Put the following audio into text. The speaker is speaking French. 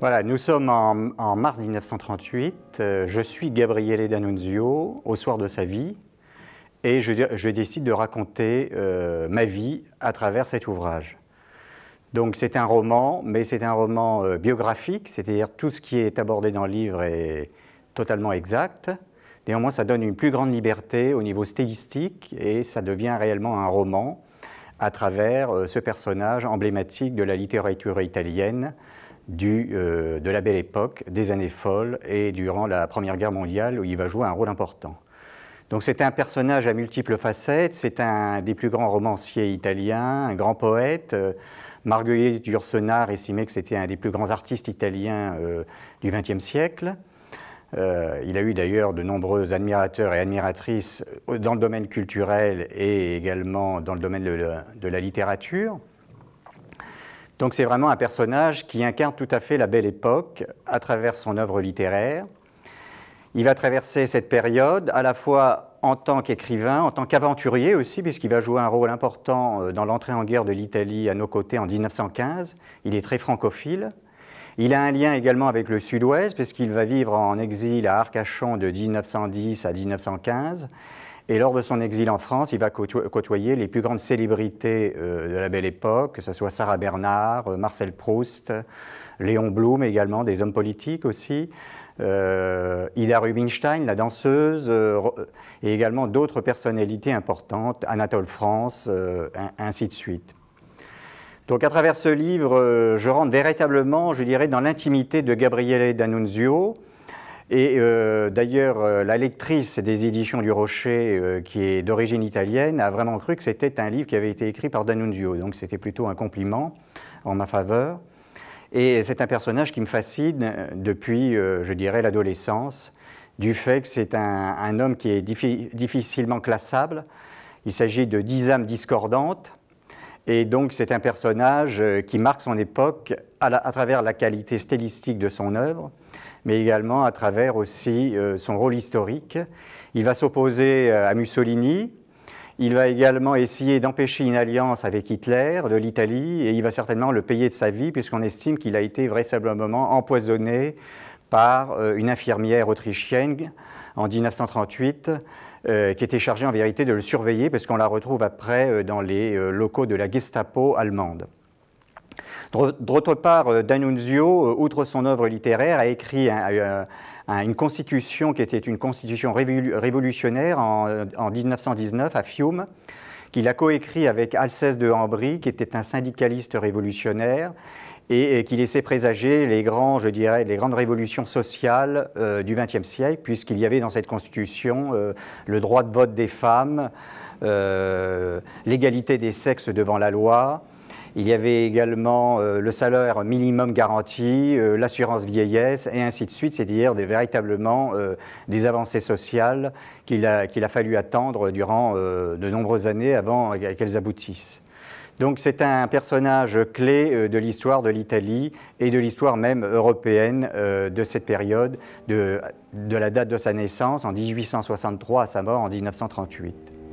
Voilà, nous sommes en, mars 1938. Euh, je suis Gabriele D'Annunzio au soir de sa vie et je, décide de raconter euh, ma vie à travers cet ouvrage. Donc c'est un roman, mais c'est un roman euh, biographique, c'est-à-dire tout ce qui est abordé dans le livre est totalement exact. Néanmoins, ça donne une plus grande liberté au niveau stylistique et ça devient réellement un roman à travers ce personnage emblématique de la littérature italienne, du, euh, de la Belle Époque, des années folles, et durant la Première Guerre mondiale, où il va jouer un rôle important. Donc c'est un personnage à multiples facettes, c'est un des plus grands romanciers italiens, un grand poète. Euh, Marguerite d'Ursenard estimait que c'était un des plus grands artistes italiens euh, du XXe siècle. il a eu d'ailleurs de nombreux admirateurs et admiratrices dans le domaine culturel et également dans le domaine de la littérature. Donc c'est vraiment un personnage qui incarne tout à fait la belle époque à travers son œuvre littéraire. Il va traverser cette période à la fois en tant qu'écrivain, en tant qu'aventurier aussi, puisqu'il va jouer un rôle important euh, dans l'entrée en guerre de l'Italie à nos côtés en 1915. Il est très francophile. Il a un lien également avec le Sud-Ouest, puisqu'il va vivre en exil à Arcachon de 1910 à 1915. Et lors de son exil en France, il va côtoyer les plus grandes célébrités euh, de la belle époque, que ce soit Sarah Bernard, euh, Marcel Proust, Léon Blum également, des hommes politiques aussi. Euh, Ida Rubinstein, la danseuse, et également d'autres personnalités importantes, Anatole France, ainsi de suite. Donc à travers ce livre, je rentre véritablement, je dirais, dans l'intimité de Gabriele D'Annunzio, et euh, d'ailleurs, euh, la lectrice des éditions du Rocher, euh, qui est d'origine italienne, a vraiment cru que c'était un livre qui avait été écrit par D'Annunzio. Donc c'était plutôt un compliment en ma faveur. Et c'est un personnage qui me fascine depuis, je dirais, l'adolescence, du fait que c'est un, homme qui est difficilement classable. Il s'agit de dix âmes discordantes et donc c'est un personnage euh, qui marque son époque à, travers la qualité stylistique de son œuvre, mais également à travers aussi euh, son rôle historique. Il va s'opposer euh, à Mussolini, il va également essayer d'empêcher une alliance avec Hitler de l'Italie et il va certainement le payer de sa vie puisqu'on estime qu'il a été vraisemblablement empoisonné par une infirmière autrichienne en 1938 euh, qui était chargé en vérité de le surveiller, parce qu'on la retrouve après euh, dans les euh, locaux de la Gestapo allemande. D'autre part, D'Annunzio, outre son œuvre littéraire, a écrit une constitution qui était une constitution révolutionnaire en, 1919 à Fiume, qu'il a coécrit avec Alceste de Hambry, qui était un syndicaliste révolutionnaire et, qui laissait présager les, grandes révolutions sociales euh, du XXe siècle, puisqu'il y avait dans cette Constitution euh, le droit de vote des femmes, euh, l'égalité des sexes devant la loi. Il y avait également le salaire minimum garanti, l'assurance vieillesse, et ainsi de suite, c'est-à-dire des, véritablement des avancées sociales qu'il a, fallu attendre durant de nombreuses années avant qu'elles aboutissent. Donc c'est un personnage clé euh, de l'histoire de l'Italie et de l'histoire même européenne euh, de cette période, de, la date de sa naissance en 1863 à sa mort en 1938.